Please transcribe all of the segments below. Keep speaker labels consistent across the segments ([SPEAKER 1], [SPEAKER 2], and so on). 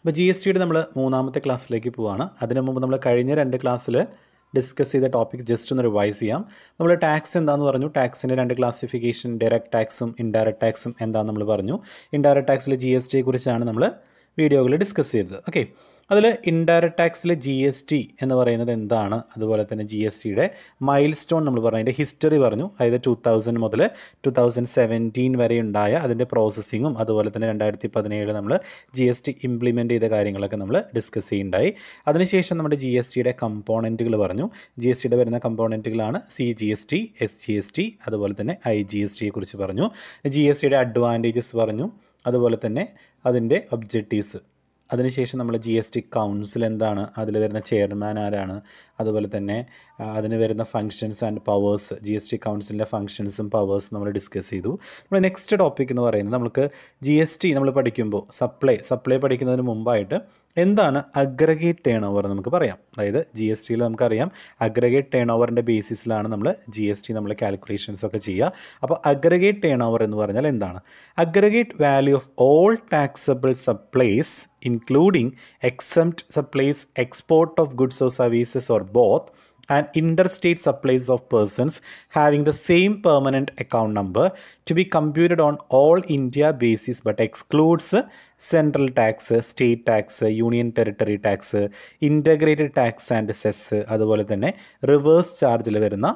[SPEAKER 1] അപ്പോൾ G S ടിയുടെ നമ്മൾ മൂന്നാമത്തെ ക്ലാസ്സിലേക്ക് പോവാണ് അതിനു മുമ്പ് നമ്മൾ കഴിഞ്ഞ രണ്ട് ക്ലാസ്സിൽ ഡിസ്കസ് ചെയ്ത ടോപ്പിക്സ് ജസ്റ്റ് ഒന്ന് റിവൈസ് ചെയ്യാം നമ്മൾ ടാക്സ് എന്താണെന്ന് പറഞ്ഞു ടാക്സിൻ്റെ രണ്ട് ക്ലാസിഫിക്കേഷൻ ഡയറക്റ്റ് ടാക്സും ഇൻഡയറക്റ്റ് ടാക്സും എന്താണെന്ന് നമ്മൾ പറഞ്ഞു ഇൻഡയറക്റ്റ് ടാക്സിൽ ജി എസ് ടിയെക്കുറിച്ചാണ് നമ്മൾ വീഡിയോകളിൽ ഡിസ്കസ് ചെയ്തത് ഓക്കെ അതിൽ ഇൻഡയറക്റ്റ് ടാക്സിൽ ജി എസ് ടി എന്ന് പറയുന്നത് എന്താണ് അതുപോലെ തന്നെ ജി എസ് ടിയുടെ മൈൽ സ്റ്റോൺ നമ്മൾ പറഞ്ഞു അതിൻ്റെ ഹിസ്റ്ററി പറഞ്ഞു അതായത് ടു തൗസൻഡ് മുതൽ ടു തൗസൻഡ് സെവൻറ്റീൻ വരെ ഉണ്ടായ അതിൻ്റെ പ്രോസസ്സിങ്ങും അതുപോലെ തന്നെ രണ്ടായിരത്തി പതിനേഴ് നമ്മൾ ജി എസ് ടി ഇംപ്ലിമെൻ്റ് ചെയ്ത കാര്യങ്ങളൊക്കെ നമ്മൾ ഡിസ്കസ് ചെയ്യുണ്ടായി അതിനുശേഷം നമ്മുടെ ജി എസ് ടിയുടെ കമ്പോണൻറ്റുകൾ പറഞ്ഞു ജി എസ് ടിയുടെ വരുന്ന കമ്പോണൻറ്റുകളാണ് C G S T S G S T അതുപോലെ തന്നെ ഐ ജി എസ് ടിയെ കുറിച്ച് പറഞ്ഞു ജി എസ് ടിയുടെ അഡ്വാൻറ്റേജസ് പറഞ്ഞു അതുപോലെ തന്നെ അതിൻ്റെ ഒബ്ജക്റ്റീവ്സ് അതിനുശേഷം നമ്മൾ ജി എസ് ടി കൗൺസിൽ എന്താണ് അതിൽ വരുന്ന ചെയർമാൻ ആരാണ് അതുപോലെ തന്നെ അതിന് വരുന്ന functions and powers G S T കൗൺസിലിൻ്റെ ഫങ്ഷൻസും പവേഴ്സും നമ്മൾ ഡിസ്കസ് ചെയ്തു നമ്മൾ നെക്സ്റ്റ് ടോപ്പിക് എന്ന് പറയുന്നത് നമുക്ക് ജി എസ് ടി നമ്മൾ പഠിക്കുമ്പോൾ സപ്ലൈ സപ്ലൈ പഠിക്കുന്നതിന് മുമ്പായിട്ട് എന്താണ് അഗ്രഗേറ്റ് ടേൺ ഓവർ നമുക്ക് പറയാം അതായത് ജി എസ് ടിയിൽ നമുക്കറിയാം അഗ്രഗേറ്റ് ടേൺ ഓവറിൻ്റെ ബേസിസിലാണ് നമ്മൾ ജി എസ് ടി നമ്മൾ കാൽക്കുലേഷൻസ് ഒക്കെ ചെയ്യുക അപ്പോൾ അഗ്രഗേറ്റ് ടേൺ ഓവർ എന്ന് പറഞ്ഞാൽ എന്താണ് aggregate value of all taxable supplies including exempt supplies export of goods or services or both and interstate supplies of persons having the same permanent account number to be computed on all India basis but excludes central tax, state tax, union territory tax, integrated tax and cess അതുപോലെ തന്നെ reverse ചാർജിൽ വരുന്ന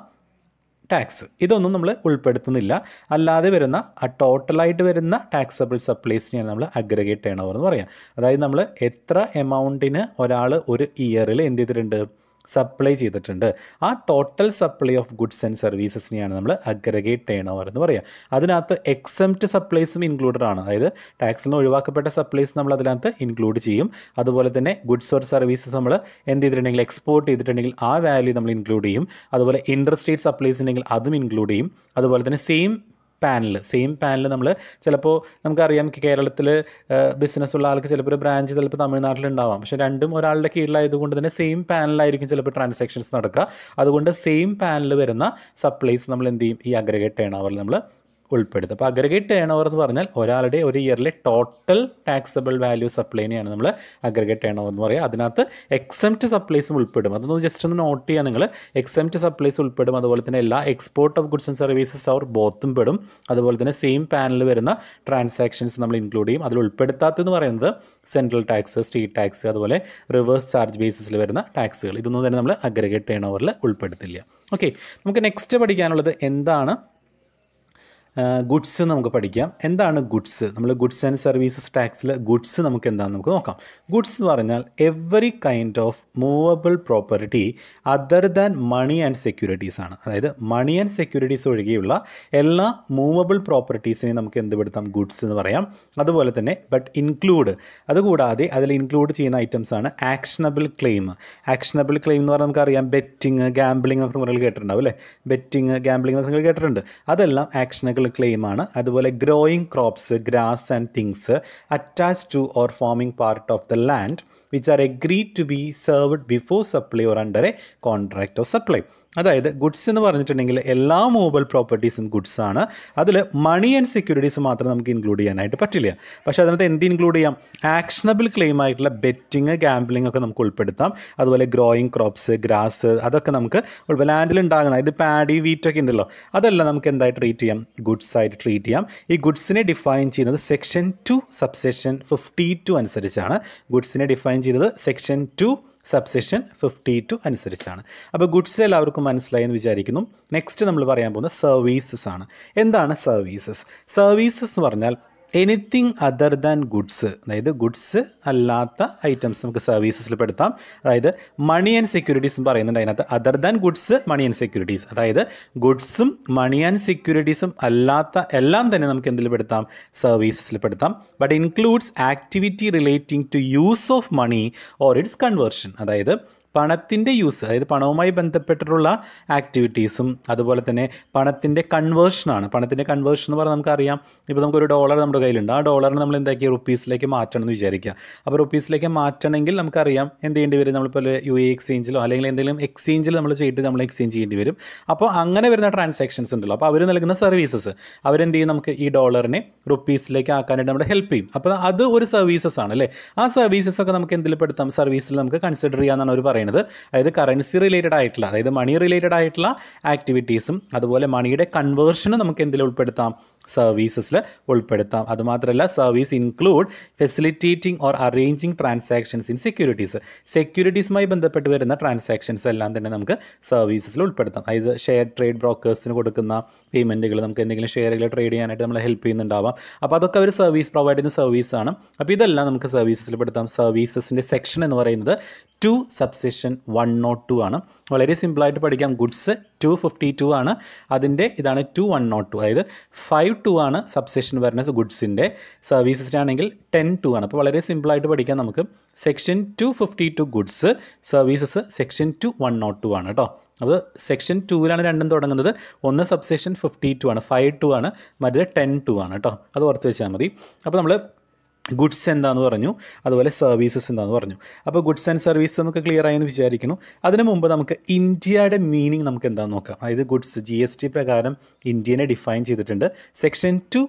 [SPEAKER 1] tax ഇതൊന്നും നമ്മൾ ഉൾപ്പെടുത്തുന്നില്ല അല്ലാതെ വരുന്ന ആ ടോട്ടലായിട്ട് വരുന്ന ടാക്സബിൾ സപ്ലൈസിനെയാണ് നമ്മൾ അഗ്രഗേറ്റ് ടേൺ ഓവർ എന്ന് പറയുക അതായത് നമ്മൾ എത്ര എമൗണ്ടിന് ഒരാൾ ഒരു ഇയറിൽ എന്ത് ചെയ്തിട്ടുണ്ട് സപ്ലൈ ചെയ്തിട്ടുണ്ട് ആ total supply of goods and സർവീസസിനെയാണ് നമ്മൾ അഗ്രഗേറ്റ് ടേൺ ഓവർ എന്ന് പറയുക അതിനകത്ത് എക്സംപ്റ്റ് സപ്ലൈസും ഇൻക്ലൂഡഡ് ആണ് അതായത് ടാക്സിൽ നിന്ന് ഒഴിവാക്കപ്പെട്ട സപ്ലൈസ് നമ്മൾ അതിനകത്ത് ഇൻക്ലൂഡ് ചെയ്യും അതുപോലെ തന്നെ ഗുഡ്സ് ഓർ സർവീസസ് നമ്മൾ എന്ത് ചെയ്തിട്ടുണ്ടെങ്കിൽ എക്സ്പോർട്ട് ചെയ്തിട്ടുണ്ടെങ്കിൽ ആ വാല്യൂ നമ്മൾ ഇൻക്ലൂഡ് ചെയ്യും അതുപോലെ ഇൻഡർ സ്റ്റേറ്റ് സപ്ലൈസ് ഉണ്ടെങ്കിൽ അതും ഇൻക്ലൂഡ് ചെയ്യും അതുപോലെ തന്നെ സെയിം പാനൽ സെയിം പാനൽ നമ്മൾ ചിലപ്പോൾ നമുക്കറിയാം കേരളത്തിൽ ബിസിനസ് ഉള്ള ആൾക്ക് ചിലപ്പോൾ ഒരു ബ്രാഞ്ച് ചിലപ്പോൾ തമിഴ്നാട്ടിലുണ്ടാവാം പക്ഷേ രണ്ടും ഒരാളുടെ കീഴിലായതുകൊണ്ട് തന്നെ സെയിം പാനലായിരിക്കും ചിലപ്പോൾ ട്രാൻസാക്ഷൻസ് നടക്കുക അതുകൊണ്ട് സെയിം പാനൽ വരുന്ന സപ്ലൈസ് നമ്മൾ എന്ത് ചെയ്യും ഈ അഗ്രഗേറ്റ് ടേൺ ഓവറിൽ നമ്മൾ ഉൾപ്പെടുത്തും അപ്പോൾ അഗ്രഗേറ്റ് ടേൺ ഓവർ എന്ന് പറഞ്ഞാൽ ഒരാളുടെ ഒരു ഇയറിലെ ടോട്ടൽ ടാക്സബിൾ വാല്യൂ സപ്ലൈനെയാണ് നമ്മൾ അഗ്രഗേറ്റ് ടേൺ ഓവർ എന്ന് പറയുക അതിനകത്ത് എക്സെപ്റ്റ് സപ്ലൈസും ഉൾപ്പെടും അതൊന്ന് ജസ്റ്റ് ഒന്ന് നോട്ട് ചെയ്യുക നിങ്ങൾ എക്സെപ്റ്റ് സപ്ലൈസ് ഉൾപ്പെടും അതുപോലെ തന്നെ എല്ലാ export of goods and services അവർ ബോത്തും പെടും അതുപോലെ തന്നെ സെയിം പാനലിൽ വരുന്ന ട്രാൻസാക്ഷൻസ് നമ്മൾ ഇൻക്ലൂഡ് ചെയ്യും അതിൽ ഉൾപ്പെടുത്താത്തതെന്ന് പറയുന്നത് സെൻട്രൽ ടാക്സ് സ്റ്റേറ്റ് ടാക്സ് അതുപോലെ റിവേഴ്സ് ചാർജ് ബേസിസിൽ വരുന്ന ടാക്സുകൾ ഇതൊന്നും തന്നെ നമ്മൾ അഗ്രഗേറ്റ് ടേൺ ഓവറിൽ ഉൾപ്പെടുത്തില്ല ഓക്കെ നമുക്ക് നെക്സ്റ്റ് പഠിക്കാനുള്ളത് എന്താണ് ഗുഡ്സ് നമുക്ക് പഠിക്കാം എന്താണ് ഗുഡ്സ് നമ്മൾ ഗുഡ്സ് ആൻഡ് സർവീസസ് ടാക്സിൽ ഗുഡ്സ് നമുക്ക് എന്താണെന്ന് നമുക്ക് നോക്കാം ഗുഡ്സ് എന്ന് പറഞ്ഞാൽ every kind of movable property other than money and securities ആണ് അതായത് മണി ആൻഡ് സെക്യൂരിറ്റീസ് ഒഴികെയുള്ള എല്ലാ മൂവബിൾ പ്രോപ്പർട്ടീസിനെയും നമുക്ക് എന്ത് പെടുത്താം ഗുഡ്സ് എന്ന് പറയാം അതുപോലെ തന്നെ ബട്ട് ഇൻക്ലൂഡ് അതുകൂടാതെ അതിൽ ഇൻക്ലൂഡ് ചെയ്യുന്ന ഐറ്റംസ് ആണ് ആക്ഷനബിൾ ക്ലെയിം ആക്ഷനബിൾ ക്ലെയിം എന്ന് പറഞ്ഞാൽ നമുക്കറിയാം ബെറ്റിങ് ഗാംബ്ലിംഗ് ഒക്കെ നിങ്ങൾ കേട്ടിട്ടുണ്ടാവും അല്ലേ ബെറ്റിങ് ഗാംബ്ലിംഗ് ഒക്കെ നിങ്ങൾ കേട്ടിട്ടുണ്ട് അതെല്ലാം ആക്ഷനബിൾ ഒരു ക്ലെയിമാണ് അതുപോലെ growing crops grass and things attach to or forming part of the land which are agreed to be served before supply or under a contract of supply അതായത് ഗുഡ്സ് എന്ന് പറഞ്ഞിട്ടുണ്ടെങ്കിൽ എല്ലാ മൂവൽ പ്രോപ്പർട്ടീസും ഗുഡ്സ് ആണ് അതിൽ മണി ആൻഡ് സെക്യൂരിറ്റീസ് മാത്രം നമുക്ക് include ചെയ്യാനായിട്ട് പറ്റില്ല പക്ഷേ അതിനകത്ത് എന്ത് ഇൻക്ലൂഡ് ചെയ്യാം ആക്ഷനബിൾ ക്ലെയിം ആയിട്ടുള്ള ബെറ്റിങ് ഗാംബ്ലിംഗ് ഒക്കെ നമുക്ക് ഉൾപ്പെടുത്താം അതുപോലെ ഗ്രോയിങ് ക്രോപ്സ് ഗ്രാസ് അതൊക്കെ നമുക്ക് ലാൻഡിൽ ഉണ്ടാകുന്ന ഇത് പാഡി വീറ്റൊക്കെ ഉണ്ടല്ലോ അതെല്ലാം നമുക്ക് എന്തായിട്ട് ട്രീറ്റ് ചെയ്യാം ഗുഡ്സ് ആയിട്ട് ട്രീറ്റ് ചെയ്യാം ഈ ഗുഡ്സിനെ ഡിഫൈൻ ചെയ്യുന്നത് section two subsection fifty two അനുസരിച്ചാണ് ഗുഡ്സിനെ ഡിഫൈൻ ചെയ്തത് section two subsection fifty two അനുസരിച്ചാണ് അപ്പോൾ ഗുഡ്സ് എല്ലാവർക്കും മനസ്സിലായി എന്ന് വിചാരിക്കുന്നു നെക്സ്റ്റ് നമ്മൾ പറയാൻ പോകുന്ന സർവീസസ് ആണ് എന്താണ് സർവീസസ് സർവീസസ് എന്ന് പറഞ്ഞാൽ എനിത്തിങ് അതർ ദാൻ ഗുഡ്സ് അതായത് ഗുഡ്സ് അല്ലാത്ത ഐറ്റംസ് നമുക്ക് സർവീസസിൽ പെടുത്താം അതായത് മണി ആൻഡ് സെക്യൂരിറ്റീസ് എന്ന് പറയുന്നുണ്ട് അതിനകത്ത് other than goods money and securities അതായത് ഗുഡ്സും മണി ആൻഡ് സെക്യൂരിറ്റീസും അല്ലാത്ത എല്ലാം തന്നെ നമുക്ക് എന്തിൽ പെടുത്താം സർവീസസിൽ പെടുത്താം but includes activity relating to use of money or its conversion അതായത് പണത്തിൻ്റെ യൂസ് അതായത് പണവുമായി ബന്ധപ്പെട്ടിട്ടുള്ള ആക്ടിവിറ്റീസും അതുപോലെ തന്നെ പണത്തിൻ്റെ കൺവേർഷനാണ് പണത്തിൻ്റെ കൺവേർഷൻ എന്ന് പറഞ്ഞാൽ നമുക്കറിയാം ഇപ്പോൾ നമുക്കൊരു ഡോളർ നമ്മുടെ കയ്യിലുണ്ട് ആ ഡോളറിന് നമ്മൾ എന്താക്കി റുപ്പീസിലേക്ക് മാറ്റണം എന്ന് വിചാരിക്കുക അപ്പോൾ റുപ്പീസിലേക്ക് മാറ്റണമെങ്കിൽ നമുക്കറിയാം എന്ത് ചെയ്യേണ്ടി വരും നമ്മളിപ്പോൾ യു എ എക്സ്ചേഞ്ചിലോ അല്ലെങ്കിൽ എന്തെങ്കിലും എക്സ്ചേഞ്ചിൽ നമ്മൾ ചെയ്തിട്ട് നമ്മൾ എക്സ്ചേഞ്ച് ചെയ്യേണ്ടി വരും അപ്പോൾ അങ്ങനെ വരുന്ന ട്രാൻസാക്ഷൻസ് ഉണ്ടല്ലോ അപ്പോൾ അവർ നൽകുന്ന സർവീസസ് അവരെന്ത് ചെയ്യും നമുക്ക് ഈ ഡോളറിനെ റുപ്പീസിലേക്ക് ആക്കാനായിട്ട് നമ്മുടെ ഹെൽപ്പ് ചെയ്യും അപ്പോൾ അത് ഒരു സർവീസസ് ആണ് അല്ലേ ആ സർവീസസ് ഒക്കെ നമുക്ക് എന്തിൽ പെടുത്താം സർവീസിൽ നമുക്ക് കൺസിഡർ ചെയ്യാമെന്നാണ് അവർ പറയുന്നത് പറയുന്നത് അതായത് കറൻസി റിലേറ്റഡ് ആയിട്ടുള്ള അതായത് മണി റിലേറ്റഡ് ആയിട്ടുള്ള ആക്ടിവിറ്റീസും അതുപോലെ മണിയുടെ കൺവേർഷനും നമുക്ക് എന്തിൽ ഉൾപ്പെടുത്താം സർവീസസിൽ ഉൾപ്പെടുത്താം അതുമാത്രമല്ല service include facilitating or arranging transactions in securities സെക്യൂരിറ്റീസുമായി ബന്ധപ്പെട്ട് വരുന്ന ട്രാൻസാക്ഷൻസ് എല്ലാം തന്നെ നമുക്ക് സർവീസസിൽ ഉൾപ്പെടുത്താം അതായത് ഷെയർ ട്രേഡ് ബ്രോക്കേഴ്സിന് കൊടുക്കുന്ന പേയ്മെൻറ്റുകൾ നമുക്ക് എന്തെങ്കിലും ഷെയറുകൾ ട്രേഡ് ചെയ്യാനായിട്ട് നമ്മൾ ഹെൽപ്പ് ചെയ്യുന്നുണ്ടാവാം അപ്പോൾ അതൊക്കെ അവർ സർവീസ് പ്രൊവൈഡ് ചെയ്യുന്ന സർവീസാണ് അപ്പോൾ ഇതെല്ലാം നമുക്ക് സർവീസസിൽ പെടുത്താം സർവീസസിൻ്റെ സെക്ഷൻ എന്ന് പറയുന്നത് two subsection one nought two ആണ് വളരെ സിമ്പിളായിട്ട് പഠിക്കാം ഗുഡ്സ് ടു ഫിഫ്റ്റി ടു ആണ് അതിൻ്റെ ഇതാണ് ടു വൺ നോട്ട് ടു അതായത് ഫൈവ് ടു ആണ് സബ്സെഷൻ വരുന്നത് ഗുഡ്സിൻ്റെ സർവീസസിനാണെങ്കിൽ ടെൻ ടു ആണ് അപ്പോൾ വളരെ സിമ്പിളായിട്ട് പഠിക്കാം നമുക്ക് section two fifty two goods services section two one nought two ആണ് കേട്ടോ അപ്പോൾ സെക്ഷൻ ടുവിലാണ് രണ്ടും തുടങ്ങുന്നത് ഒന്ന് സബ്സെഷൻ ഫിഫ്റ്റി ടു ആണ് ഫൈവ് ടു ആണ് മറ്റേത് ടെൻ ടു ആണ് കേട്ടോ അത് ഓർത്ത് വെച്ചാൽ മതി അപ്പോൾ നമ്മൾ ഗുഡ്സ് എന്താണെന്ന് പറഞ്ഞു അതുപോലെ സർവീസസ് എന്താണെന്ന് പറഞ്ഞു അപ്പോൾ ഗുഡ്സ് ആൻഡ് സർവീസ് നമുക്ക് ക്ലിയർ ആയെന്ന് വിചാരിക്കുന്നു അതിനു മുമ്പ് നമുക്ക് ഇന്ത്യയുടെ മീനിങ് നമുക്ക് എന്താണെന്ന് നോക്കാം അതായത് ഗുഡ്സ് ജി എസ് ടി പ്രകാരം ഇന്ത്യനെ ഡിഫൈൻ ചെയ്തിട്ടുണ്ട് section two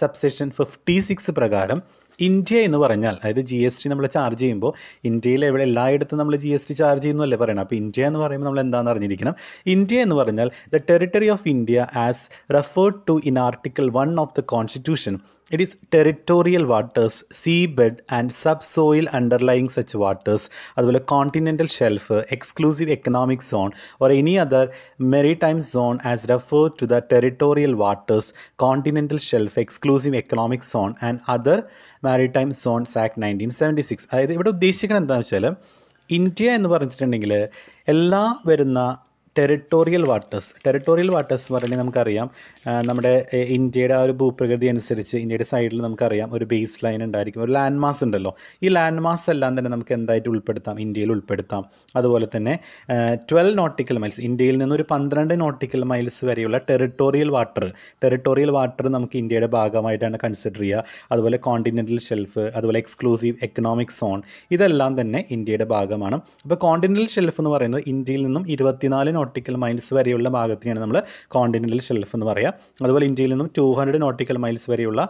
[SPEAKER 1] subsection fifty six പ്രകാരം ഇന്ത്യ എന്ന് പറഞ്ഞാൽ അതായത് ജി എസ് ടി നമ്മൾ ചാർജ് ചെയ്യുമ്പോൾ ഇന്ത്യയിൽ എവിടെ എല്ലായിടത്തും നമ്മൾ ജി എസ് ടി ചാർജ് ചെയ്യുന്നല്ലേ പറയണം അപ്പോൾ ഇന്ത്യ എന്ന് പറയുമ്പോൾ നമ്മൾ എന്താണെന്ന് അറിഞ്ഞിരിക്കണം ഇന്ത്യ എന്ന് പറഞ്ഞാൽ the territory of India as referred to in article one of the constitution it is territorial waters seabed and subsoil underlying such waters അതുപോലെ continental shelf exclusive economic zone or any other maritime zone as refer to the territorial waters continental shelf exclusive economic zone and other time zone Act nineteen seventy six അതായത് ഇവിടെ ഉദ്ദേശിക്കുന്നത് എന്താണെന്ന് വെച്ചാൽ India എന്ന് പറഞ്ഞിട്ടുണ്ടെങ്കിൽ എല്ലാ വരുന്ന territorial waters territorial waters എന്ന് പറഞ്ഞാൽ നമുക്കറിയാം നമ്മുടെ ഇന്ത്യയുടെ ആ ഒരു ഭൂപ്രകൃതി അനുസരിച്ച് ഇന്ത്യയുടെ സൈഡിൽ നമുക്കറിയാം ഒരു ബേസ് ലൈൻ ഉണ്ടായിരിക്കും ഒരു ലാൻഡ് മാസ് ഉണ്ടല്ലോ ഈ ലാൻഡ് മാസ് എല്ലാം തന്നെ നമുക്ക് എന്തായിട്ട് ഉൾപ്പെടുത്താം ഇന്ത്യയിൽ ഉൾപ്പെടുത്താം അതുപോലെ തന്നെ ട്വൽവ് നോട്ടിക്കൽ മൈൽസ് ഇന്ത്യയിൽ നിന്നൊരു പന്ത്രണ്ട് നോട്ടിക്കൽ മൈൽസ് വരെയുള്ള ടെറിട്ടോറിയൽ വാട്ടർ ടെറിട്ടോറിയൽ വാട്ടർ നമുക്ക് ഇന്ത്യയുടെ ഭാഗമായിട്ടാണ് കൺസിഡർ ചെയ്യുക അതുപോലെ കോണ്ടിനെൻ്റൽ ഷെൽഫ് അതുപോലെ എക്സ്ക്ലൂസീവ് എക്കണോമിക് സോൺ ഇതെല്ലാം തന്നെ ഇന്ത്യയുടെ ഭാഗമാണ് അപ്പോൾ കോണ്ടിനെൻ്റൽ ഷെൽഫ് എന്ന് പറയുന്നത് ഇന്ത്യയിൽ നിന്നും ഇരുപത്തിനാല് നോട്ട് നോട്ടിക്കൽ മൈൽസ് വരെയുള്ള ഭാഗത്തിനെയാണ് നമ്മൾ കോണ്ടിനെൻ്റൽ ഷെൽഫ് എന്ന് പറയുക അതുപോലെ ഇന്ത്യയിൽ നിന്നും ടു ഹൺഡ്രഡ് നോട്ടിക്കൽ മൈൽസ് വരെയുള്ള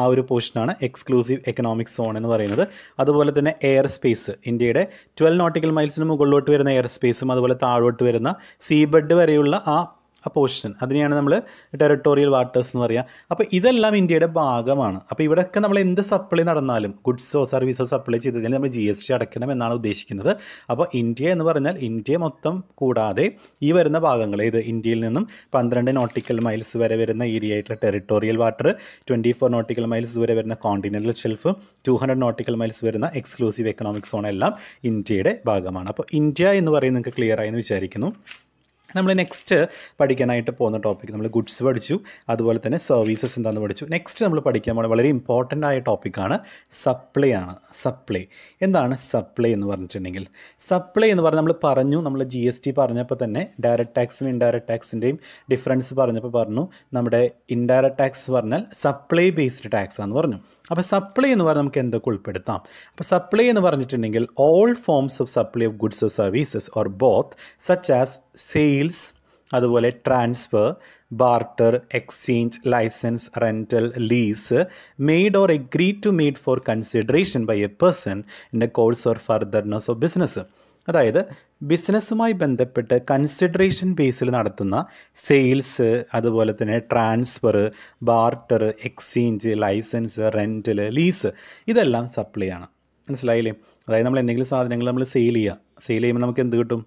[SPEAKER 1] ആ ഒരു പോർഷനാണ് എക്സ്ക്ലൂസീവ് എക്കണോമിക് സോൺ എന്ന് പറയുന്നത് അതുപോലെ തന്നെ എയർ സ്പേസ് ഇന്ത്യയുടെ ട്വൽവ് നോട്ടിക്കൽ മൈൽസിന് മുകളിലോട്ട് വരുന്ന എയർ സ്പേസും അതുപോലെ താഴോട്ട് വരുന്ന സീബഡ് വരെയുള്ള ആ ആ പോർഷൻ അതിനെയാണ് നമ്മൾ ടെറിട്ടോറിയൽ വാട്ടേഴ്സ് എന്ന് പറയുക അപ്പോൾ ഇതെല്ലാം ഇന്ത്യയുടെ ഭാഗമാണ് അപ്പോൾ ഇവിടെയൊക്കെ നമ്മൾ എന്ത് സപ്ലൈ നടന്നാലും ഗുഡ്സോ സർവീസോ സപ്ലൈ കഴിഞ്ഞാൽ നമ്മൾ ജി എസ് ടി അടയ്ക്കണം എന്നാണ് ഉദ്ദേശിക്കുന്നത് അപ്പോൾ ഇന്ത്യ എന്ന് പറഞ്ഞാൽ ഇന്ത്യ മൊത്തം കൂടാതെ ഈ വരുന്ന ഭാഗങ്ങൾ ഇത് ഇന്ത്യയിൽ നിന്നും പന്ത്രണ്ട് നോട്ടിക്കൽ മൈൽസ് വരെ വരുന്ന ഏരിയ ആയിട്ടുള്ള territorial water twenty four nautical miles വരെ വരുന്ന continental shelf two hundred nautical miles വരുന്ന എക്സ്ക്ലൂസീവ് എക്കണോമിക് സോൺ എല്ലാം ഇന്ത്യയുടെ ഭാഗമാണ് അപ്പോൾ ഇന്ത്യ എന്ന് പറയുന്നത് നിങ്ങൾക്ക് ക്ലിയർ ആയെന്ന് വിചാരിക്കുന്നു നമ്മൾ നെക്സ്റ്റ് പഠിക്കാനായിട്ട് പോകുന്ന ടോപ്പിക് നമ്മൾ ഗുഡ്സ് പഠിച്ചു അതുപോലെ തന്നെ സർവീസസ് എന്താണെന്ന് പഠിച്ചു നെക്സ്റ്റ് നമ്മൾ പഠിക്കാൻ പോകുന്ന വളരെ ഇമ്പോർട്ടൻ്റ് ആയ ടോപ്പിക്കാണ് സപ്ലൈ ആണ് സപ്ലൈ എന്താണ് സപ്ലൈ എന്ന് പറഞ്ഞിട്ടുണ്ടെങ്കിൽ സപ്ലൈ എന്ന് പറഞ്ഞാൽ നമ്മൾ പറഞ്ഞു നമ്മൾ ജി എസ് ടി പറഞ്ഞപ്പോൾ തന്നെ ഡയറക്റ്റ് ടാക്സും ഇൻഡയറക്റ്റ് ടാക്സിൻ്റെയും ഡിഫറൻസ് പറഞ്ഞപ്പോൾ പറഞ്ഞു നമ്മുടെ ഇൻഡയറക്റ്റ് ടാക്സ് പറഞ്ഞാൽ സപ്ലൈ ബേസ്ഡ് ടാക്സ് ആണെന്ന് പറഞ്ഞു അപ്പോൾ സപ്ലൈ എന്ന് പറഞ്ഞാൽ നമുക്ക് എന്തൊക്കെ ഉൾപ്പെടുത്താം അപ്പോൾ സപ്ലൈ എന്ന് പറഞ്ഞിട്ടുണ്ടെങ്കിൽ all forms of supply of goods of services or both such as sales അതുപോലെ transfer barter exchange licence rental lease made or agree to made for consideration by a person in a course or furtherance of business അതായത് ബിസിനസ്സുമായി ബന്ധപ്പെട്ട് consideration ബേസിൽ നടത്തുന്ന sales അതുപോലെ തന്നെ transfer barter exchange licence rental lease ഇതെല്ലാം supply ആണ് മനസ്സിലായില്ലേ അതായത് നമ്മൾ എന്തെങ്കിലും സാധനങ്ങൾ നമ്മൾ സെയിൽ ചെയ്യുക സെയിൽ ചെയ്യുമ്പോൾ നമുക്ക് എന്ത് കിട്ടും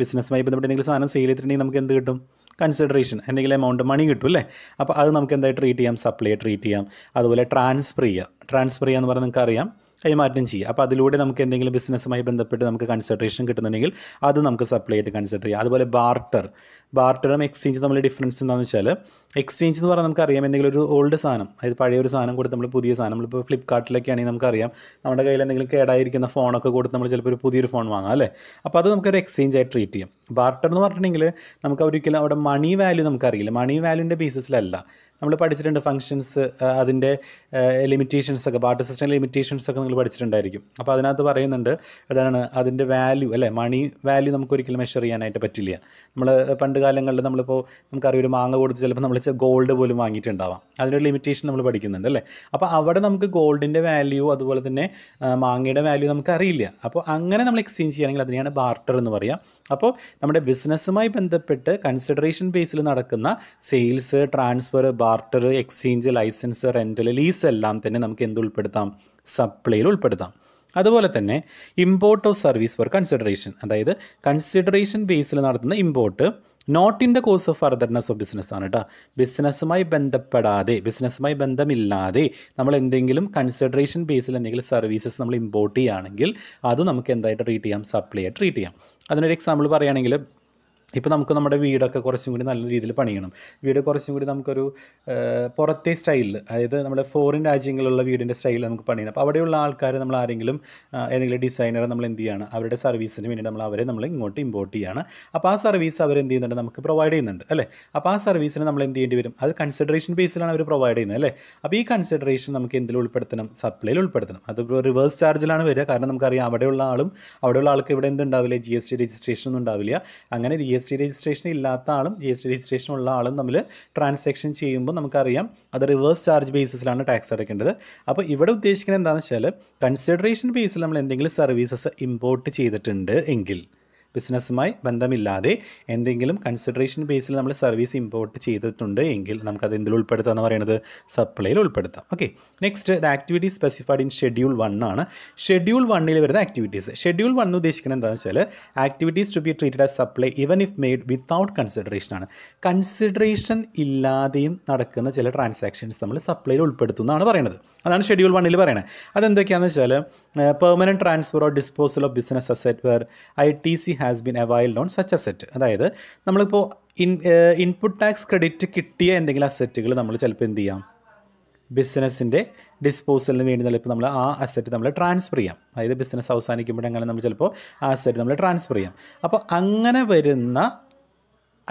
[SPEAKER 1] ബിസിനസ്സുമായി ബന്ധപ്പെട്ട് എന്തെങ്കിലും സാധനം സെയിൽ ചെയ്തിട്ടുണ്ടെങ്കിൽ നമുക്ക് എന്ത് കിട്ടും കൺസിഡറേഷൻ എന്തെങ്കിലും എമൗണ്ട് മണി കിട്ടും അല്ലേ അപ്പോൾ അത് നമുക്ക് എന്തായി ട്രീറ്റ് ചെയ്യാം സപ്ലൈ ട്രീറ്റ് ചെയ്യാം അതുപോലെ ട്രാൻസ്ഫർ ചെയ്യുക ട്രാൻസ്ഫർ ചെയ്യുക എന്ന് പറഞ്ഞാൽ നിങ്ങൾക്ക് അറിയാം കൈമാറ്റം ചെയ്യുക അപ്പോൾ അതിലൂടെ നമുക്ക് എന്തെങ്കിലും ബിസിനസ്സുമായി ബന്ധപ്പെട്ട് നമുക്ക് കൺസൾട്ടേഷൻ കിട്ടുന്നുണ്ടെങ്കിൽ അത് നമുക്ക് സപ്ലൈ ആയിട്ട് കൺസിഡർ ചെയ്യാം അതുപോലെ ബാർട്ടർ ബാർട്ടറും എക്സ്ചേഞ്ച് തമ്മിൽ ഡിഫറൻസ് എന്താണെന്ന് വെച്ചാൽ എക്സ്ചേഞ്ച് എന്ന് പറഞ്ഞാൽ നമുക്കറിയാം എന്തെങ്കിലും ഒരു ഓൾഡ് സാധനം അതായത് പഴയ ഒരു സാധനം കൊടുത്ത് നമ്മൾ പുതിയ സാധനം നമ്മളിപ്പോൾ ഫ്ലിപ്കാർട്ടിലൊക്കെ ആണെങ്കിൽ നമുക്കറിയാം നമ്മുടെ കയ്യിൽ എന്തെങ്കിലും കേടായിരിക്കുന്ന ഫോണൊക്കെ കൊടുത്ത് നമ്മൾ ചിലപ്പോൾ ഒരു പുതിയൊരു ഫോൺ വാങ്ങാം അല്ലേ അപ്പോൾ അത് നമുക്കൊരു എക്സ്ചേഞ്ച് ആയി ട്രീറ്റ് ചെയ്യാം ബാർട്ടർ എന്ന് പറഞ്ഞിട്ടുണ്ടെങ്കിൽ നമുക്ക് ഒരിക്കലും അവിടെ മണി വാല്യൂ നമുക്കറിയില്ല മണി വാല്യൂൻ്റെ ബേസിസിലല്ല നമ്മൾ പഠിച്ചിട്ടുണ്ട് ഫങ്ഷൻസ് അതിൻ്റെ ലിമിറ്റേഷൻസൊക്കെ ബാർട്ടർ സിസ്റ്റം ലിമിറ്റേഷൻസൊക്കെ നിങ്ങൾ നിങ്ങൾ പഠിച്ചിട്ടുണ്ടായിരിക്കും അപ്പോൾ അതിനകത്ത് പറയുന്നുണ്ട് അതാണ് അതിൻ്റെ വാല്യൂ അല്ലേ മണി വാല്യൂ നമുക്ക് ഒരിക്കലും മെഷർ ചെയ്യാനായിട്ട് പറ്റില്ല നമ്മൾ പണ്ട് കാലങ്ങളിൽ നമ്മളിപ്പോൾ നമുക്കറിയൊരു മാങ്ങ കൊടുത്ത് ചിലപ്പോൾ നമ്മൾ ഗോൾഡ് പോലും വാങ്ങിയിട്ടുണ്ടാവാം അതിനൊരു ലിമിറ്റേഷൻ നമ്മൾ പഠിക്കുന്നുണ്ട് അല്ലേ അപ്പോൾ അവിടെ നമുക്ക് ഗോൾഡിൻ്റെ വാല്യൂ അതുപോലെ തന്നെ മാങ്ങയുടെ വാല്യൂ നമുക്ക് അറിയില്ല അപ്പോൾ അങ്ങനെ നമ്മൾ എക്സ്ചേഞ്ച് ചെയ്യണമെങ്കിൽ അതിനെയാണ് ബാർട്ടർ എന്ന് പറയുക അപ്പോൾ നമ്മുടെ ബിസിനസ്സുമായി ബന്ധപ്പെട്ട് കൺസിഡറേഷൻ ബേസിൽ നടക്കുന്ന sales transfer barter exchange licence rental lease എല്ലാം തന്നെ നമുക്ക് എന്തുൾപ്പെടുത്താം സപ്ലൈയിൽ ഉൾപ്പെടുത്താം അതുപോലെ തന്നെ import of service for consideration അതായത് കൺസിഡറേഷൻ ബേസിൽ നടത്തുന്ന import not in the course of furtherance of business ആണ് കേട്ടോ ബിസിനസ്സുമായി ബന്ധപ്പെടാതെ ബിസിനസ്സുമായി ബന്ധമില്ലാതെ നമ്മൾ എന്തെങ്കിലും കൺസിഡറേഷൻ ബേസിൽ എന്തെങ്കിലും സർവീസസ് നമ്മൾ ഇമ്പോർട്ട് ചെയ്യുകയാണെങ്കിൽ അത് നമുക്ക് എന്തായിട്ട് ട്രീറ്റ് ചെയ്യാം സപ്ലൈ ട്രീറ്റ് ചെയ്യാം അതിനൊരു എക്സാമ്പിൾ പറയുകയാണെങ്കിൽ ഇപ്പോൾ നമുക്ക് നമ്മുടെ വീടൊക്കെ കുറച്ചും കൂടി നല്ല രീതിയിൽ പണിയണം വീട് കുറച്ചും കൂടി നമുക്കൊരു പുറത്തെ സ്റ്റൈലിൽ അതായത് നമ്മുടെ ഫോറിൻ രാജ്യങ്ങളിലുള്ള വീടിൻ്റെ സ്റ്റൈൽ നമുക്ക് പണിയണം അപ്പോൾ അവിടെയുള്ള ആൾക്കാർ നമ്മൾ ആരെങ്കിലും ഏതെങ്കിലും ഡിസൈനറെ നമ്മൾ എന്ത് ചെയ്യാണ് അവരുടെ സർവീസിന് വേണ്ടി നമ്മൾ അവരെ നമ്മൾ ഇങ്ങോട്ട് ഇമ്പോർട്ട് ചെയ്യുകയാണ് അപ്പോൾ ആ സർവീസ് അവർ എന്ത് ചെയ്യുന്നുണ്ട് നമുക്ക് പ്രൊവൈഡ് ചെയ്യുന്നുണ്ട് അല്ലേ അപ്പോൾ ആ സർവീസിന് നമ്മൾ എന്ത് ചെയ്യേണ്ടി വരും അത് കൺസിഡറേഷൻ ബേസിലാണ് അവർ പ്രൊവൈഡ് ചെയ്യുന്നത് അല്ലേ അപ്പോൾ ഈ കൺസിഡറേഷൻ നമുക്ക് എന്തിൽ ഉൾപ്പെടുത്തണം സപ്ലൈയിൽ ഉൾപ്പെടുത്തണം അത് റിവേഴ്സ് ചാർജിലാണ് വരിക കാരണം നമുക്കറിയാം അവിടെയുള്ള ആളും അവിടെയുള്ള ആൾക്ക് ഇവിടെ എന്തുണ്ടാവില്ല ജി എസ് ടി രജിസ്ട്രേഷൻ ഒന്നും ഉണ്ടാവില്ല അങ്ങനെ എസ് ടി രജിസ്ട്രേഷൻ ഇല്ലാത്ത ആളും ജി എസ് ടി രജിസ്ട്രേഷൻ ഉള്ള ആളും തമ്മിൽ ട്രാൻസാക്ഷൻ ചെയ്യുമ്പോൾ നമുക്കറിയാം അത് റിവേഴ്സ് ചാർജ് ബേസിസിലാണ് ടാക്സ് അടയ്ക്കേണ്ടത് അപ്പോൾ ഇവിടെ ഉദ്ദേശിക്കുന്നത് എന്താണെന്ന് വെച്ചാൽ കൺസിഡറേഷൻ ബേസിൽ നമ്മൾ എന്തെങ്കിലും സർവീസസ് ഇമ്പോർട്ട് ചെയ്തിട്ടുണ്ട് എങ്കിൽ ബിസിനസ്സുമായി ബന്ധമില്ലാതെ എന്തെങ്കിലും കൺസിഡറേഷൻ ബേസിൽ നമ്മൾ സർവീസ് ഇമ്പോർട്ട് ചെയ്തിട്ടുണ്ട് എങ്കിൽ നമുക്കത് എന്തിൽ ഉൾപ്പെടുത്താം എന്ന് പറയുന്നത് സപ്ലൈയിൽ ഉൾപ്പെടുത്താം okay next the activity specified in schedule one ആണ് ഷെഡ്യൂൾ വണ്ണിൽ വരുന്ന ആക്ടിവിറ്റീസ് ഷെഡ്യൂൾ വൺ ഉദ്ദേശിക്കുന്നത് എന്താണെന്ന് വെച്ചാൽ activities to be treated as supply even if made without consideration ആണ് കൺസിഡറേഷൻ ഇല്ലാതെയും നടക്കുന്ന ചില ട്രാൻസാക്ഷൻസ് നമ്മൾ സപ്ലൈയിൽ ഉൾപ്പെടുത്തുന്നതാണ് പറയുന്നത് അതാണ് ഷെഡ്യൂൾ വണ്ണിൽ പറയുന്നത് അതെന്തൊക്കെയാണെന്ന് വെച്ചാൽ permanent transfer or disposal of business asset where I T C has been availed on such asset അതായത് നമ്മളിപ്പോൾ ഇൻ ഇൻപുട്ട് ടാക്സ് ക്രെഡിറ്റ് കിട്ടിയ എന്തെങ്കിലും അസെറ്റുകൾ നമ്മൾ ചിലപ്പോൾ എന്ത് ചെയ്യാം ബിസിനസ്സിൻ്റെ ഡിസ്പോസലിന് വേണ്ടി ചിലപ്പോൾ നമ്മൾ ആ അസെറ്റ് നമ്മൾ ട്രാൻസ്ഫർ ചെയ്യാം അതായത് ബിസിനസ് അവസാനിക്കുമ്പോൾ അങ്ങനെ നമ്മൾ ചിലപ്പോൾ ആ അസെറ്റ് നമ്മൾ ട്രാൻസ്ഫർ ചെയ്യാം അപ്പോൾ അങ്ങനെ വരുന്ന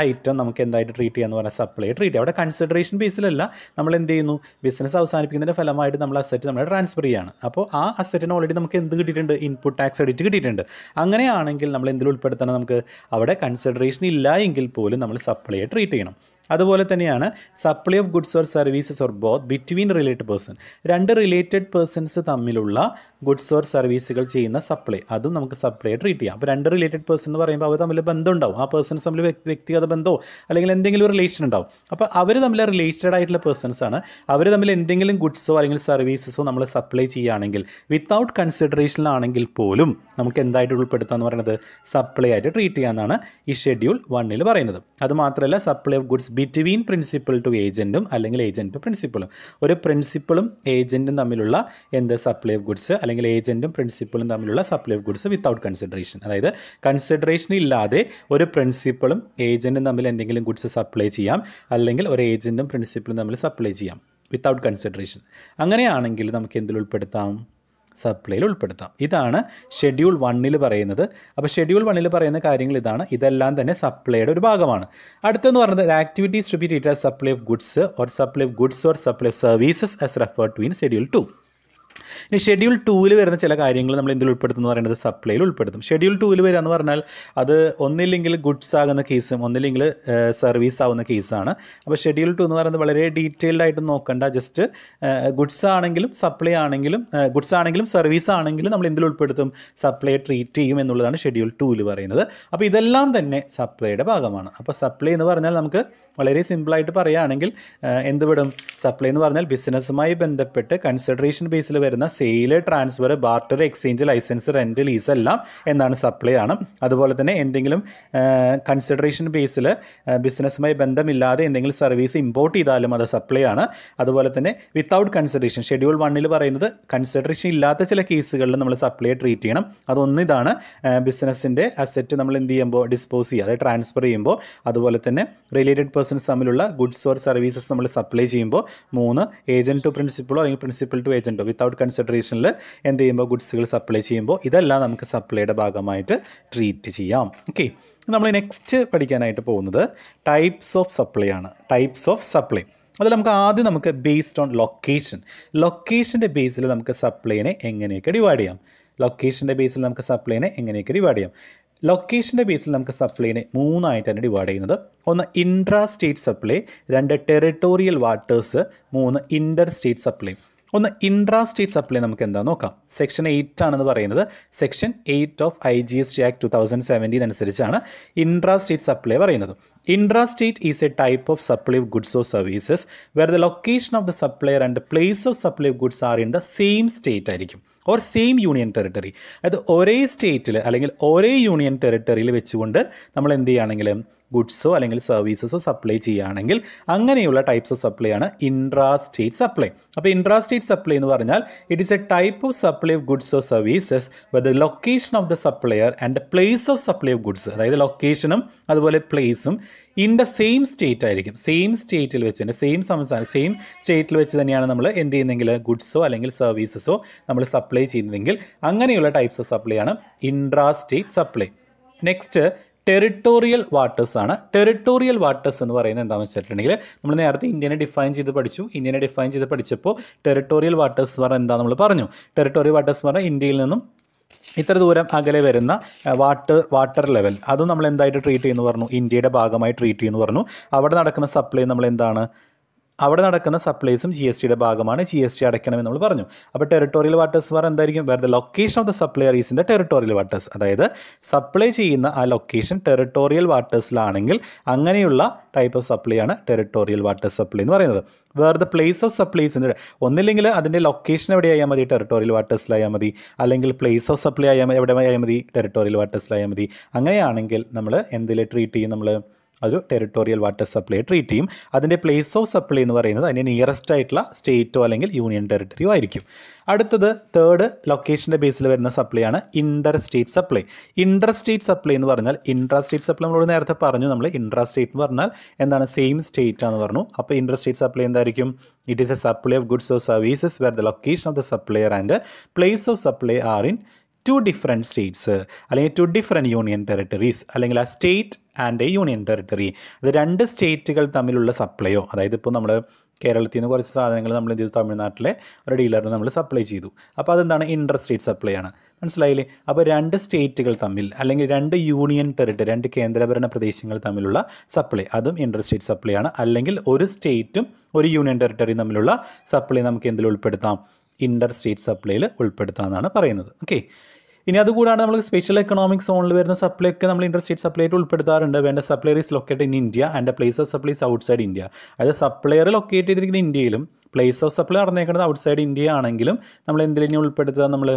[SPEAKER 1] ഐറ്റം നമുക്ക് എന്തായിട്ട് ട്രീറ്റ് ചെയ്യാന്ന് പറഞ്ഞാൽ സപ്ലൈ ട്രീറ്റ് അവിടെ കൺസിഡറേഷൻ ബേസിലല്ല നമ്മൾ എന്ത് ചെയ്യുന്നു ബിസിനസ് അവസാനിപ്പിക്കുന്നതിൻ്റെ ഫലമായിട്ട് നമ്മൾ അസറ്റ് നമ്മൾ ട്രാൻസ്ഫർ ചെയ്യാണ് അപ്പോൾ ആ അസറ്റിന് ഓൾറെഡി നമുക്ക് എന്ത് കിട്ടിയിട്ടുണ്ട് ഇൻപുട്ട് ടാക്സ് ക്രെഡിറ്റ് കിട്ടിയിട്ടുണ്ട് അങ്ങനെയാണെങ്കിൽ നമ്മൾ എന്തിൽ ഉൾപ്പെടുത്തണം നമുക്ക് അവിടെ കൺസിഡറേഷൻ ഇല്ല എങ്കിൽ പോലും നമ്മൾ സപ്ലൈയെ ട്രീറ്റ് ചെയ്യണം അതുപോലെ തന്നെയാണ് supply of goods or services or both between related person രണ്ട് റിലേറ്റഡ് പേഴ്സൺസ് തമ്മിലുള്ള ഗുഡ്സ് ഓർ സർവീസുകൾ ചെയ്യുന്ന സപ്ലൈ അതും നമുക്ക് സപ്ലൈ ട്രീറ്റ് ചെയ്യാം അപ്പോൾ രണ്ട് റിലേറ്റഡ് പേഴ്സൺ എന്ന് പറയുമ്പോൾ അവർ തമ്മിൽ ബന്ധം ഉണ്ടാവും ആ പേഴ്സൺസ് തമ്മിൽ വ്യക്തിഗത ബന്ധമോ അല്ലെങ്കിൽ എന്തെങ്കിലും ഒരു റിലേഷൻ ഉണ്ടാവും അപ്പോൾ അവർ തമ്മിൽ റിലേറ്റഡ് ആയിട്ടുള്ള പേഴ്സൺസ് ആണ് അവർ തമ്മിൽ എന്തെങ്കിലും ഗുഡ്സോ അല്ലെങ്കിൽ സർവീസസോ നമ്മൾ സപ്ലൈ ചെയ്യുകയാണെങ്കിൽ വിത്തൗട്ട് കൺസിഡറേഷനിലാണെങ്കിൽ പോലും നമുക്ക് എന്തായിട്ട് ഉൾപ്പെടുത്തുക എന്ന് പറയുന്നത് സപ്ലൈ ആയിട്ട് ട്രീറ്റ് ചെയ്യാമെന്നാണ് ഈ ഷെഡ്യൂൾ വണ്ണിൽ പറയുന്നത് അതുമാത്രമല്ല supply of goods between principal to ഏജൻറ്റും അല്ലെങ്കിൽ ഏജൻറ്റ് ടു പ്രിൻസിപ്പളും ഒരു പ്രിൻസിപ്പളും ഏജൻറ്റും തമ്മിലുള്ള എന്ത് സപ്ലൈ ഓഫ് ഗുഡ്സ് അല്ലെങ്കിൽ ഏജൻറ്റും പ്രിൻസിപ്പളും തമ്മിലുള്ള supply of goods without consideration അതായത് കൺസിഡറേഷൻ ഇല്ലാതെ ഒരു പ്രിൻസിപ്പളും ഏജൻറ്റും തമ്മിൽ എന്തെങ്കിലും ഗുഡ്സ് സപ്ലൈ ചെയ്യാം അല്ലെങ്കിൽ ഒരു ഏജൻറ്റും പ്രിൻസിപ്പളും തമ്മിൽ സപ്ലൈ ചെയ്യാം വിത്തൗട്ട് കൺസിഡറേഷൻ അങ്ങനെയാണെങ്കിൽ നമുക്ക് എന്തിൽ ഉൾപ്പെടുത്താം സപ്ലൈയിൽ ഉൾപ്പെടുത്താം ഇതാണ് ഷെഡ്യൂൾ വണ്ണിൽ പറയുന്നത് അപ്പോൾ ഷെഡ്യൂൾ വണ്ണിൽ പറയുന്ന കാര്യങ്ങൾ ഇതാണ് ഇതെല്ലാം തന്നെ സപ്ലൈയുടെ ഒരു ഭാഗമാണ് അടുത്തെന്ന് പറയുന്നത് activities to be treat as supply of goods or supply of goods or supply of services as refer to in schedule two ഇനി ഷെഡ്യൂൾ ടൂവിൽ വരുന്ന ചില കാര്യങ്ങൾ നമ്മൾ എന്തിൽ ഉൾപ്പെടുത്തുന്നു പറയുന്നത് സപ്ലൈയിൽ ഉൾപ്പെടുത്തും ഷെഡ്യൂൾ ടൂവിൽ വരിക എന്ന് പറഞ്ഞാൽ അത് ഒന്നില്ലെങ്കിൽ ഗുഡ്സ് ആകുന്ന കേസും ഒന്നില്ലെങ്കിൽ സർവീസ് ആവുന്ന കേസാണ് അപ്പോൾ ഷെഡ്യൂൾ ടു എന്ന് പറയുന്നത് വളരെ ഡീറ്റെയിൽഡ് ആയിട്ട് നോക്കണ്ട ജസ്റ്റ് ഗുഡ്സ് ആണെങ്കിലും സപ്ലൈ ആണെങ്കിലും ഗുഡ്സ് ആണെങ്കിലും സർവീസ് ആണെങ്കിലും നമ്മൾ എന്തിൽ ഉൾപ്പെടുത്തും സപ്ലൈ ട്രീറ്റ് ചെയ്യും എന്നുള്ളതാണ് ഷെഡ്യൂൾ ടൂവിൽ പറയുന്നത് അപ്പോൾ ഇതെല്ലാം തന്നെ സപ്ലൈയുടെ ഭാഗമാണ് അപ്പോൾ സപ്ലൈ എന്ന് പറഞ്ഞാൽ നമുക്ക് വളരെ സിമ്പിളായിട്ട് പറയുകയാണെങ്കിൽ എന്ത് വിടും സപ്ലൈ എന്ന് പറഞ്ഞാൽ ബിസിനസ്സുമായി ബന്ധപ്പെട്ട് കൺസിഡറേഷൻ ബേസിൽ വരുന്ന sale transfer barter exchange licence rent lease എല്ലാം എന്നാണ് സപ്ലൈ ആണ് അതുപോലെ തന്നെ എന്തെങ്കിലും കൺസിഡറേഷൻ ബേസിൽ ബിസിനസ്സുമായി ബന്ധമില്ലാതെ എന്തെങ്കിലും സർവീസ് ഇമ്പോർട്ട് ചെയ്താലും അത് സപ്ലൈ ആണ് അതുപോലെ തന്നെ വിത്തൗട്ട് കൺസിഡറേഷൻ ഷെഡ്യൂൾ വണ്ണിൽ പറയുന്നത് കൺസിഡറേഷൻ ഇല്ലാത്ത ചില കേസുകളിൽ നമ്മൾ സപ്ലൈ ട്രീറ്റ് ചെയ്യണം അതൊന്ന് ഇതാണ് ബിസിനസ്സിൻ്റെ അസറ്റ് നമ്മൾ എന്ത് ചെയ്യുമ്പോൾ ഡിസ്പോസ് ചെയ്യുക അതായത് ട്രാൻസ്ഫർ ചെയ്യുമ്പോൾ അതുപോലെ തന്നെ റിലേറ്റഡ് പേഴ്സൺസ് തമ്മിലുള്ള ഗുഡ്സ് ഓർ സർവീസസ് നമ്മൾ സപ്ലൈ ചെയ്യുമ്പോൾ മൂന്ന് ഏജൻറ്റ് ടു പ്രിൻസിപ്പളോ അല്ലെങ്കിൽ പ്രിൻസിപ്പൽ ടു ഏജൻറ്റോ വിത്തൗട്ട് വിത്തൗട്ട് കൺസിഡറേഷനിൽ എന്ത് ചെയ്യുമ്പോൾ ഗുഡ്സുകൾ സപ്ലൈ ചെയ്യുമ്പോൾ ഇതെല്ലാം നമുക്ക് സപ്ലൈയുടെ ഭാഗമായിട്ട് ട്രീറ്റ് ചെയ്യാം ഓക്കെ നമ്മൾ നെക്സ്റ്റ് പഠിക്കാനായിട്ട് പോകുന്നത് ടൈപ്സ് ഓഫ് സപ്ലൈ ആണ് ടൈപ്സ് ഓഫ് സപ്ലൈ അതിൽ നമുക്ക് ആദ്യം നമുക്ക് ബേസ്ഡ് ഓൺ ലൊക്കേഷൻ ലൊക്കേഷൻ്റെ ബേസിൽ നമുക്ക് സപ്ലൈനെ എങ്ങനെയൊക്കെ ഡിവൈഡ് ചെയ്യാം ലൊക്കേഷൻ്റെ ബേസിൽ നമുക്ക് സപ്ലൈനെ എങ്ങനെയൊക്കെ ഡിവൈഡ് ചെയ്യാം ലൊക്കേഷൻ്റെ ബേസിൽ നമുക്ക് സപ്ലൈനെ മൂന്നായിട്ടാണ് ഡിവൈഡ് ചെയ്യുന്നത് ഒന്ന് ഇൻട്രാ സ്റ്റേറ്റ് സപ്ലൈ രണ്ട് ടെറിട്ടോറിയൽ വാട്ടേഴ്സ് മൂന്ന് ഇൻ്റർ സ്റ്റേറ്റ് സപ്ലൈ ഒന്ന് ഇൻട്രാ സ്റ്റേറ്റ് സപ്ലൈ നമുക്ക് എന്താ നോക്കാം സെക്ഷൻ എയ്റ്റ് ആണെന്ന് പറയുന്നത് section eight of I G S T act two thousand seventeen അനുസരിച്ചാണ് ഇൻട്രാ സ്റ്റേറ്റ് സപ്ലൈ പറയുന്നത് intra state is a type of supply of goods of services where the location of the supplier and place of supply of goods are in the same state ആയിരിക്കും or same union territory അതായത് ഒരേ സ്റ്റേറ്റിൽ അല്ലെങ്കിൽ ഒരേ union ടെറിട്ടറിയിൽ വെച്ചുകൊണ്ട് നമ്മൾ എന്ത് ചെയ്യുകയാണെങ്കിൽ ഗുഡ്സോ അല്ലെങ്കിൽ സർവീസസോ സപ്ലൈ ചെയ്യുകയാണെങ്കിൽ അങ്ങനെയുള്ള ടൈപ്പ്സ് ഓഫ് സപ്ലൈ ആണ് ഇൻട്രാ സ്റ്റേറ്റ് സപ്ലൈ അപ്പോൾ ഇൻട്രാ സ്റ്റേറ്റ് സപ്ലൈ എന്ന് പറഞ്ഞാൽ it is a type of supply of goods of services with location of the supplier and the place of supply of goods അതായത് ലൊക്കേഷനും അതുപോലെ പ്ലേസും in the same state ആയിരിക്കും same സ്റ്റേറ്റിൽ വെച്ച് തന്നെ സെയിം സംസ്ഥാനം സെയിം സ്റ്റേറ്റിൽ വെച്ച് തന്നെയാണ് നമ്മൾ എന്ത് ചെയ്യുന്നതെങ്കിൽ ഗുഡ്സോ അല്ലെങ്കിൽ സർവീസസോ നമ്മൾ സപ്ലൈ ചെയ്യുന്നതെങ്കിൽ അങ്ങനെയുള്ള ടൈപ്പ്സ് ഓഫ് സപ്ലൈ ആണ് intra state supply next territorial waters ആണ് ടെറിട്ടോറിയൽ വാട്ടേഴ്സ് എന്ന് പറയുന്നത് എന്താണെന്ന് വെച്ചിട്ടുണ്ടെങ്കിൽ നമ്മൾ നേരത്തെ ഇന്ത്യനെ ഡിഫൈൻ ചെയ്ത് പഠിച്ചു ഇന്ത്യനെ ഡിഫൈൻ ചെയ്ത് പഠിച്ചപ്പോൾ ടെറിട്ടോറിയൽ വാട്ടേഴ്സ് പറഞ്ഞാൽ എന്താ നമ്മൾ പറഞ്ഞു ടെറിട്ടോറിയൽ വാട്ടേഴ്സ് പറഞ്ഞാൽ ഇന്ത്യയിൽ നിന്നും ഇത്ര ദൂരം അകലെ വരുന്ന വാട്ടർ വാട്ടർ ലെവൽ അത് നമ്മൾ എന്തായിട്ട് ട്രീറ്റ് ചെയ്യുന്നു പറഞ്ഞു ഇന്ത്യയുടെ ഭാഗമായി ട്രീറ്റ് ചെയ്യുന്നു പറഞ്ഞു അവിടെ നടക്കുന്ന സപ്ലൈ നമ്മൾ എന്താണ് അവിടെ നടക്കുന്ന സപ്ലൈസും ജി എസ് ടിയുടെ ഭാഗമാണ് ജി എസ് ടി അടയ്ക്കണമെന്ന് നമ്മൾ പറഞ്ഞു അപ്പോൾ ടെറിട്ടോറിയൽ വാട്ടേഴ്സ് വാർ എന്തായിരിക്കും where the location of the supplier is in the territorial waters അതായത് സപ്ലൈ ചെയ്യുന്ന ആ ലൊക്കേഷൻ ടെറിട്ടോറിയൽ വാട്ടേഴ്സിലാണെങ്കിൽ അങ്ങനെയുള്ള ടൈപ്പ് ഓഫ് സപ്ലൈ ആണ് ടെറിട്ടോറിയൽ വാട്ടർ സപ്ലൈ എന്ന് പറയുന്നത് വേറെ ദ പ്ലേസ് ഓഫ് സപ്ലൈസിൻ്റെ ഒന്നില്ലെങ്കിൽ അതിൻ്റെ ലൊക്കേഷൻ ആയാൽ മതി ടെറിട്ടോറിയൽ വാട്ടേഴ്സിലായാൽ മതി അല്ലെങ്കിൽ പ്ലേസ് ഓഫ് സപ്ലൈ ആയാൽ എവിടെ ആയാൽ മതി ടെറിട്ടോറിയൽ വാട്ടേഴ്സിലായാൽ മതി അങ്ങനെയാണെങ്കിൽ നമ്മൾ എന്തിൽ ട്രീറ്റ് ചെയ്യും നമ്മൾ അതൊരു ടെറിട്ടോറിയൽ വാട്ടർ സപ്ലൈ ട്രീറ്റ് ചെയ്യും അതിൻ്റെ പ്ലേസ് ഓഫ് സപ്ലൈ എന്ന് പറയുന്നത് അതിൻ്റെ നിയറസ്റ്റ് ആയിട്ടുള്ള സ്റ്റേറ്റോ അല്ലെങ്കിൽ യൂണിയൻ ടെറിട്ടറിയോ ആയിരിക്കും അടുത്തത് തേർഡ് ലൊക്കേഷൻ്റെ ബേസിൽ വരുന്ന സപ്ലൈ ആണ് inter state supply inter state supply എന്ന് പറഞ്ഞാൽ ഇൻട്രാ സ്റ്റേറ്റ് സപ്ലൈ നമ്മളോട് നേരത്തെ പറഞ്ഞു നമ്മൾ ഇൻട്രാ സ്റ്റേറ്റ് എന്ന് പറഞ്ഞാൽ എന്താണ് സെയിം സ്റ്റേറ്റ് ആണെന്ന് പറഞ്ഞു അപ്പോൾ ഇൻ്റർ സ്റ്റേറ്റ് സപ്ലൈ എന്തായിരിക്കും it is a supply of goods or services where the location of the supplier and place of supply are in two different states അല്ലെങ്കിൽ ടു ഡിഫറെൻറ്റ് യൂണിയൻ ടെറിട്ടറീസ് അല്ലെങ്കിൽ ആ state and a union territory അത് രണ്ട് സ്റ്റേറ്റുകൾ തമ്മിലുള്ള സപ്ലൈയോ അതായത് ഇപ്പോൾ നമ്മൾ കേരളത്തിൽ നിന്ന് കുറച്ച് സാധനങ്ങൾ നമ്മൾ ഇത് തമിഴ്നാട്ടിലെ ഒരു ഡീലറിന് നമ്മൾ സപ്ലൈ ചെയ്തു അപ്പോൾ അതെന്താണ് ഇൻ്റർ സ്റ്റേറ്റ് സപ്ലൈ ആണ് മനസ്സിലായില്ലേ അപ്പോൾ രണ്ട് സ്റ്റേറ്റുകൾ തമ്മിൽ അല്ലെങ്കിൽ രണ്ട് യൂണിയൻ ടെറിട്ടറി രണ്ട് കേന്ദ്രഭരണ പ്രദേശങ്ങൾ തമ്മിലുള്ള സപ്ലൈ അതും ഇൻ്റർ സ്റ്റേറ്റ് സപ്ലൈ ആണ് അല്ലെങ്കിൽ ഒരു സ്റ്റേറ്റും ഒരു യൂണിയൻ ടെറിട്ടറിയും തമ്മിലുള്ള സപ്ലൈ നമുക്ക് എന്തിൽ ഉൾപ്പെടുത്താം ഇൻ്റർ സ്റ്റേറ്റ് സപ്ലൈയിൽ ഉൾപ്പെടുത്താമെന്നാണ് പറയുന്നത് ഓക്കെ ഇനി അതുകൂടാതെ നമ്മൾ സ്പെഷ്യൽ എക്കണോമിക് സോണിൽ വരുന്ന സപ്ലൈ ഒക്കെ നമ്മൾ ഇൻഡർസ്റ്റേറ്റ് സപ്ലൈ ആയിട്ട് ഉൾപ്പെടുത്താറുണ്ട് വേണ്ട supplier is locate in India and the place of supplies outside India അതായത് സപ്ലയർ ലൊക്കേറ്റ് ചെയ്തിരിക്കുന്ന ഇന്ത്യയിലും പ്ലേസ് ഓഫ് സപ്ലൈ നടന്നേക്കുന്നത് ഔട്ട്സൈഡ് ഇന്ത്യ ആണെങ്കിലും നമ്മൾ എന്തിനും ഉൾപ്പെടുത്തുക നമ്മൾ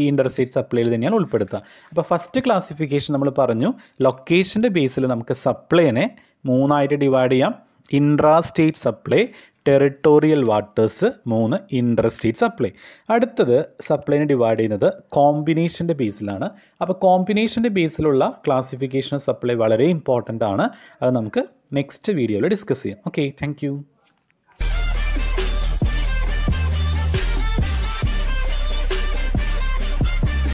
[SPEAKER 1] ഈ ഇൻ്റർസ്റ്റേറ്റ് സപ്ലൈയിൽ തന്നെയാണ് ഉൾപ്പെടുത്തുക അപ്പോൾ ഫസ്റ്റ് ക്ലാസിഫിക്കേഷൻ നമ്മൾ പറഞ്ഞു ലൊക്കേഷൻ്റെ ബേസിൽ നമുക്ക് സപ്ലൈനെ മൂന്നായിട്ട് ഡിവൈഡ് ചെയ്യാം intra state supply territorial waters മൂന്ന് ഇൻട്രാ സ്റ്റേറ്റ് സപ്ലൈ അടുത്തത് സപ്ലൈനെ ഡിവൈഡ് ചെയ്യുന്നത് കോമ്പിനേഷൻ്റെ ബേസിലാണ് അപ്പോൾ കോമ്പിനേഷൻ്റെ ബേസിലുള്ള ക്ലാസിഫിക്കേഷൻ സപ്ലൈ വളരെ ഇമ്പോർട്ടൻ്റ് ആണ് അത് നമുക്ക് നെക്സ്റ്റ് വീഡിയോയിൽ ഡിസ്കസ് ചെയ്യാം ഓക്കെ താങ്ക്